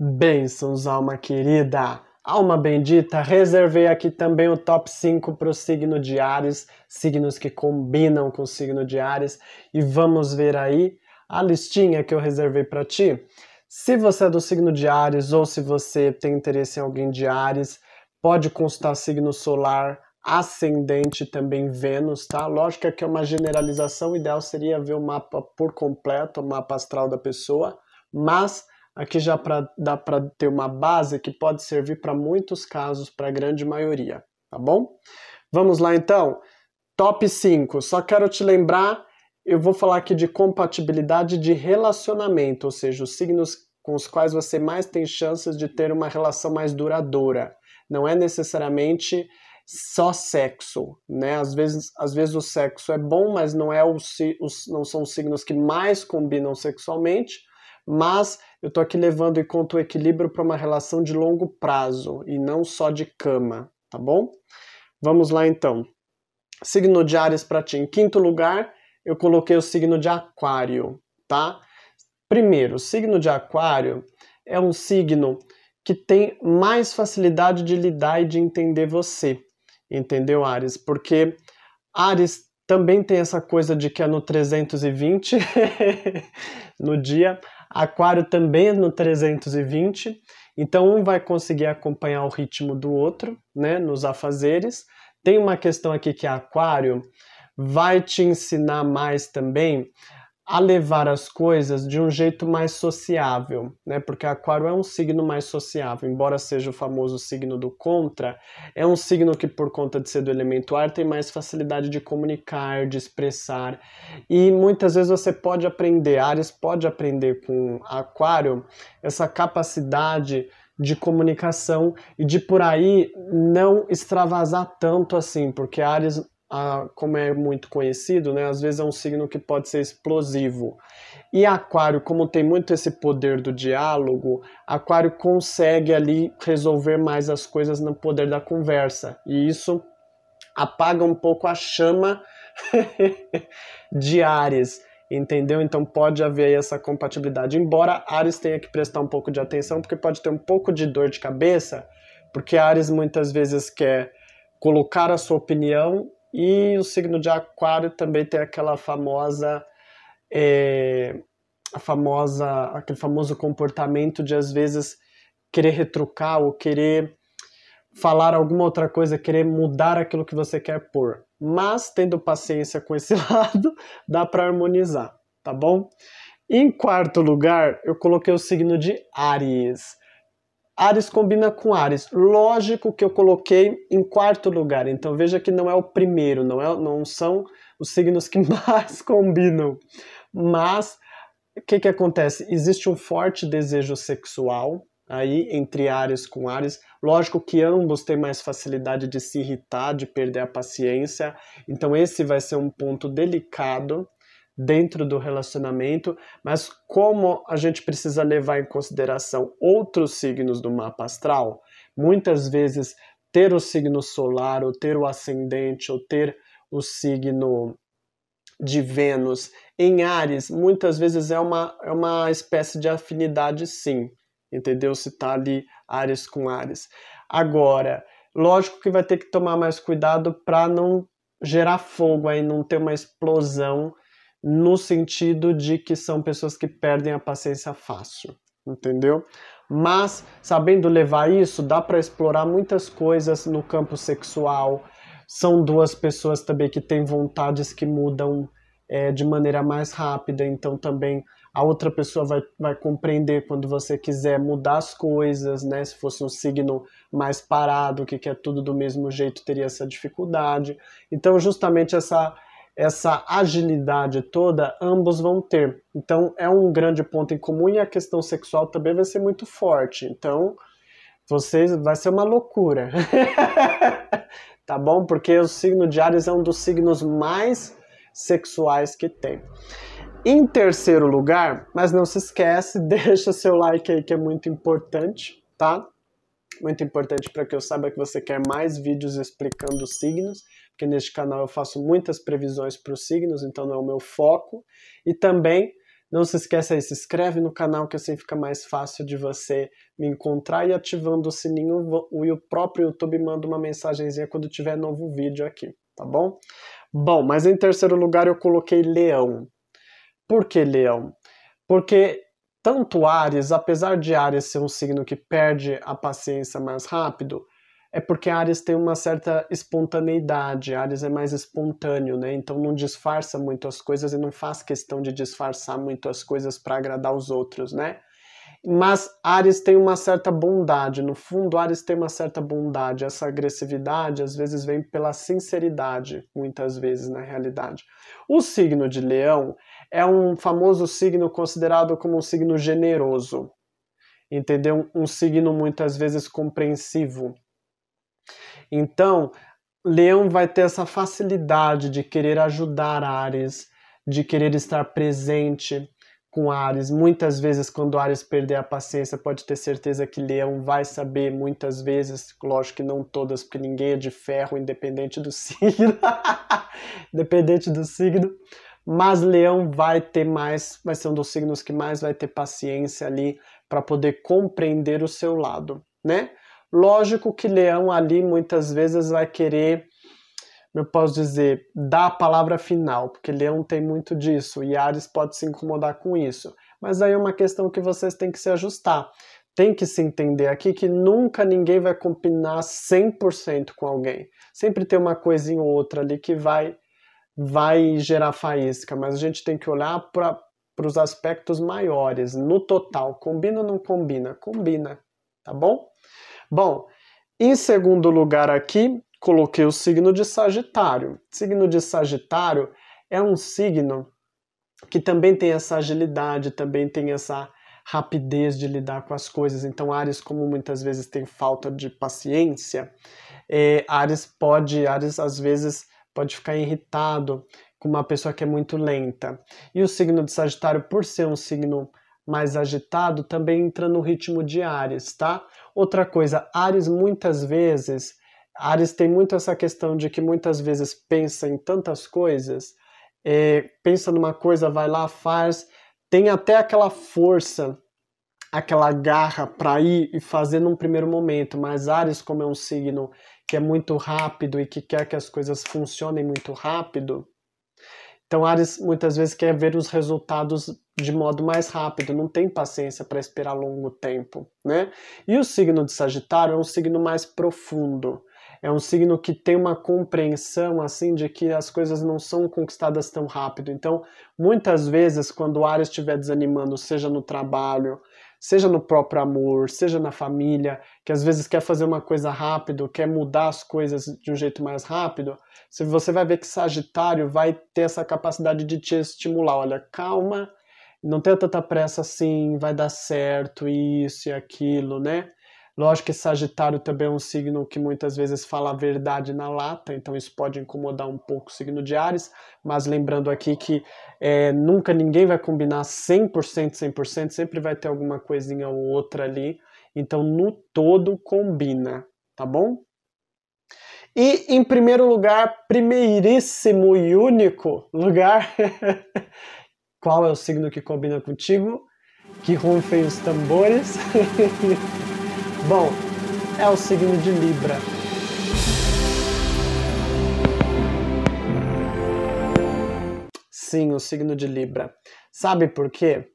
Bênçãos, alma querida! Alma bendita, reservei aqui também o top 5 para o signo de Ares, signos que combinam com o signo de Ares, e vamos ver aí a listinha que eu reservei para ti. Se você é do signo de Ares ou se você tem interesse em alguém de Ares, pode consultar signo solar, ascendente também Vênus, tá? Lógico que é uma generalização, o ideal seria ver o mapa por completo, o mapa astral da pessoa, mas Aqui já pra, dá para ter uma base que pode servir para muitos casos, para a grande maioria, tá bom? Vamos lá então. Top 5. Só quero te lembrar, eu vou falar aqui de compatibilidade de relacionamento, ou seja, os signos com os quais você mais tem chances de ter uma relação mais duradoura. Não é necessariamente só sexo, né? Às vezes, às vezes o sexo é bom, mas não é o, os, não são os signos que mais combinam sexualmente mas eu estou aqui levando em conta o equilíbrio para uma relação de longo prazo e não só de cama, tá bom? Vamos lá então. Signo de Ares para ti. Em quinto lugar, eu coloquei o signo de Aquário, tá? Primeiro, o signo de Aquário é um signo que tem mais facilidade de lidar e de entender você, entendeu, Ares? Porque Ares também tem essa coisa de que é no 320 no dia. Aquário também é no 320, então um vai conseguir acompanhar o ritmo do outro, né, nos afazeres. Tem uma questão aqui que é Aquário vai te ensinar mais também a levar as coisas de um jeito mais sociável, né? Porque Aquário é um signo mais sociável, embora seja o famoso signo do contra, é um signo que por conta de ser do elemento ar tem mais facilidade de comunicar, de expressar. E muitas vezes você pode aprender, Ares pode aprender com Aquário essa capacidade de comunicação e de por aí não extravasar tanto assim, porque Ares a, como é muito conhecido, né, às vezes é um signo que pode ser explosivo. E Aquário, como tem muito esse poder do diálogo, Aquário consegue ali resolver mais as coisas no poder da conversa. E isso apaga um pouco a chama de Ares, entendeu? Então pode haver aí essa compatibilidade. Embora Ares tenha que prestar um pouco de atenção, porque pode ter um pouco de dor de cabeça, porque Ares muitas vezes quer colocar a sua opinião e o signo de Aquário também tem aquela famosa. É, a famosa aquele famoso comportamento de às vezes querer retrucar ou querer falar alguma outra coisa, querer mudar aquilo que você quer pôr. Mas tendo paciência com esse lado, dá para harmonizar, tá bom? Em quarto lugar, eu coloquei o signo de Aries. Ares combina com Ares. Lógico que eu coloquei em quarto lugar. Então veja que não é o primeiro, não, é, não são os signos que mais combinam. Mas o que, que acontece? Existe um forte desejo sexual aí entre Ares com Ares. Lógico que ambos têm mais facilidade de se irritar, de perder a paciência. Então esse vai ser um ponto delicado dentro do relacionamento, mas como a gente precisa levar em consideração outros signos do mapa astral, muitas vezes ter o signo solar, ou ter o ascendente, ou ter o signo de Vênus em Ares, muitas vezes é uma, é uma espécie de afinidade, sim, entendeu? Se tá ali Ares com Ares. Agora, lógico que vai ter que tomar mais cuidado para não gerar fogo aí, não ter uma explosão no sentido de que são pessoas que perdem a paciência fácil, entendeu? Mas sabendo levar isso, dá para explorar muitas coisas no campo sexual. São duas pessoas também que têm vontades que mudam é, de maneira mais rápida, então também a outra pessoa vai, vai compreender quando você quiser mudar as coisas, né? Se fosse um signo mais parado, que quer tudo do mesmo jeito, teria essa dificuldade. Então, justamente essa essa agilidade toda, ambos vão ter. Então, é um grande ponto em comum e a questão sexual também vai ser muito forte. Então, vocês vai ser uma loucura. tá bom? Porque o signo de Ares é um dos signos mais sexuais que tem. Em terceiro lugar, mas não se esquece, deixa seu like aí que é muito importante, tá? Muito importante para que eu saiba que você quer mais vídeos explicando signos porque neste canal eu faço muitas previsões para os signos, então não é o meu foco. E também não se esqueça aí, se inscreve no canal que assim fica mais fácil de você me encontrar e ativando o sininho o próprio YouTube manda uma mensagenzinha quando tiver novo vídeo aqui, tá bom? Bom, mas em terceiro lugar eu coloquei leão. Por que leão? Porque tanto Ares, apesar de Ares ser um signo que perde a paciência mais rápido, é porque Ares tem uma certa espontaneidade, Ares é mais espontâneo, né? Então não disfarça muito as coisas e não faz questão de disfarçar muito as coisas para agradar os outros, né? Mas Ares tem uma certa bondade, no fundo Ares tem uma certa bondade, essa agressividade às vezes vem pela sinceridade, muitas vezes na realidade. O signo de Leão é um famoso signo considerado como um signo generoso. Entendeu? Um signo muitas vezes compreensivo, então, Leão vai ter essa facilidade de querer ajudar Ares, de querer estar presente com Ares. Muitas vezes, quando Ares perder a paciência, pode ter certeza que Leão vai saber, muitas vezes, lógico que não todas, porque ninguém é de ferro, independente do signo. independente do signo. Mas Leão vai ter mais, vai ser um dos signos que mais vai ter paciência ali para poder compreender o seu lado, né? Lógico que Leão ali muitas vezes vai querer, eu posso dizer, dar a palavra final, porque Leão tem muito disso e Ares pode se incomodar com isso. Mas aí é uma questão que vocês têm que se ajustar. Tem que se entender aqui que nunca ninguém vai combinar 100% com alguém. Sempre tem uma coisinha ou outra ali que vai vai gerar faísca, mas a gente tem que olhar para os aspectos maiores, no total. Combina ou não combina? Combina, tá bom? Bom, em segundo lugar aqui, coloquei o signo de Sagitário. Signo de Sagitário é um signo que também tem essa agilidade, também tem essa rapidez de lidar com as coisas. Então, Ares, como muitas vezes tem falta de paciência, é, Ares pode, Ares às vezes pode ficar irritado com uma pessoa que é muito lenta. E o signo de Sagitário, por ser um signo mais agitado também entra no ritmo de Ares, tá? Outra coisa, Ares muitas vezes, Ares tem muito essa questão de que muitas vezes pensa em tantas coisas, é, pensa numa coisa, vai lá, faz, tem até aquela força, aquela garra para ir e fazer num primeiro momento, mas Ares, como é um signo que é muito rápido e que quer que as coisas funcionem muito rápido, então Ares muitas vezes quer ver os resultados de modo mais rápido, não tem paciência para esperar longo tempo, né? E o signo de Sagitário é um signo mais profundo. É um signo que tem uma compreensão assim de que as coisas não são conquistadas tão rápido. Então, muitas vezes quando o ar estiver desanimando, seja no trabalho, seja no próprio amor, seja na família, que às vezes quer fazer uma coisa rápido, quer mudar as coisas de um jeito mais rápido, você vai ver que Sagitário vai ter essa capacidade de te estimular. Olha, calma, não tenha tanta pressa assim, vai dar certo isso e aquilo, né? Lógico que Sagitário também é um signo que muitas vezes fala a verdade na lata, então isso pode incomodar um pouco o signo de Ares, mas lembrando aqui que é, nunca ninguém vai combinar 100%, 100%, sempre vai ter alguma coisinha ou outra ali, então no todo combina, tá bom? E em primeiro lugar, primeiríssimo e único lugar, qual é o signo que combina contigo, que rompem os tambores. Bom, é o signo de Libra. Sim, o signo de Libra. Sabe por quê?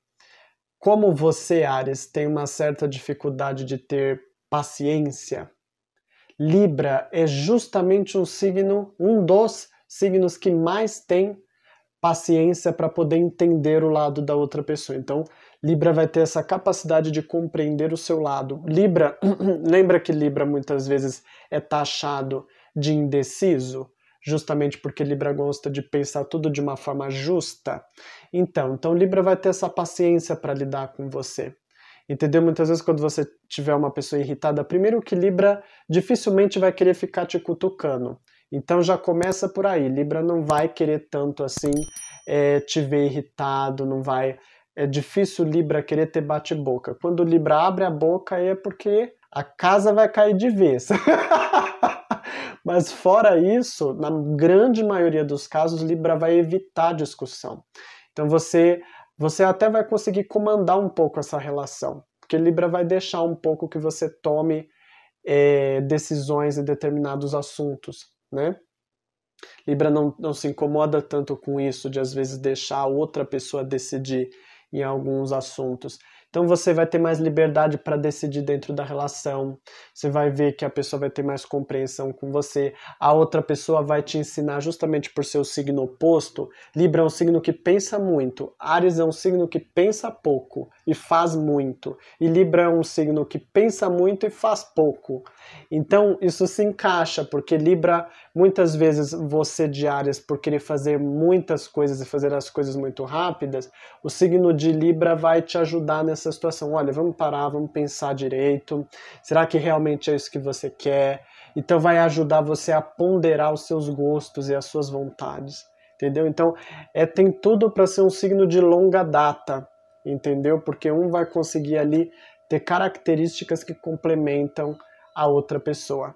Como você, Ares, tem uma certa dificuldade de ter paciência, Libra é justamente um signo, um dos signos que mais tem paciência para poder entender o lado da outra pessoa. Então, Libra vai ter essa capacidade de compreender o seu lado. Libra, lembra que Libra muitas vezes é taxado de indeciso, justamente porque Libra gosta de pensar tudo de uma forma justa. Então, então Libra vai ter essa paciência para lidar com você. Entendeu? Muitas vezes quando você tiver uma pessoa irritada, primeiro que Libra dificilmente vai querer ficar te cutucando. Então já começa por aí. Libra não vai querer tanto assim é, te ver irritado, não vai. É difícil Libra querer ter bate-boca. Quando Libra abre a boca é porque a casa vai cair de vez. Mas fora isso, na grande maioria dos casos, Libra vai evitar discussão. Então você você até vai conseguir comandar um pouco essa relação, porque Libra vai deixar um pouco que você tome é, decisões em determinados assuntos né? Libra não, não se incomoda tanto com isso, de às vezes deixar a outra pessoa decidir em alguns assuntos. Então você vai ter mais liberdade para decidir dentro da relação. Você vai ver que a pessoa vai ter mais compreensão com você. A outra pessoa vai te ensinar justamente por seu signo oposto. Libra é um signo que pensa muito, Ares é um signo que pensa pouco e faz muito. E Libra é um signo que pensa muito e faz pouco. Então isso se encaixa, porque Libra, muitas vezes você de Ares, por querer fazer muitas coisas e fazer as coisas muito rápidas, o signo de Libra vai te ajudar nessa situação. Olha, vamos parar, vamos pensar direito. Será que realmente é isso que você quer? Então vai ajudar você a ponderar os seus gostos e as suas vontades, entendeu? Então é tem tudo para ser um signo de longa data entendeu? Porque um vai conseguir ali ter características que complementam a outra pessoa.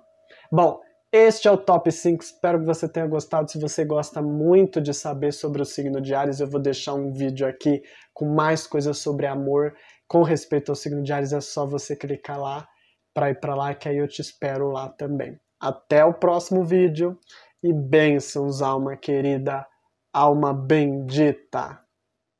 Bom, este é o top 5. Espero que você tenha gostado. Se você gosta muito de saber sobre o signo de Ares, eu vou deixar um vídeo aqui com mais coisas sobre amor com respeito ao signo de Ares. É só você clicar lá para ir para lá, que aí eu te espero lá também. Até o próximo vídeo e bênçãos, alma querida, alma bendita.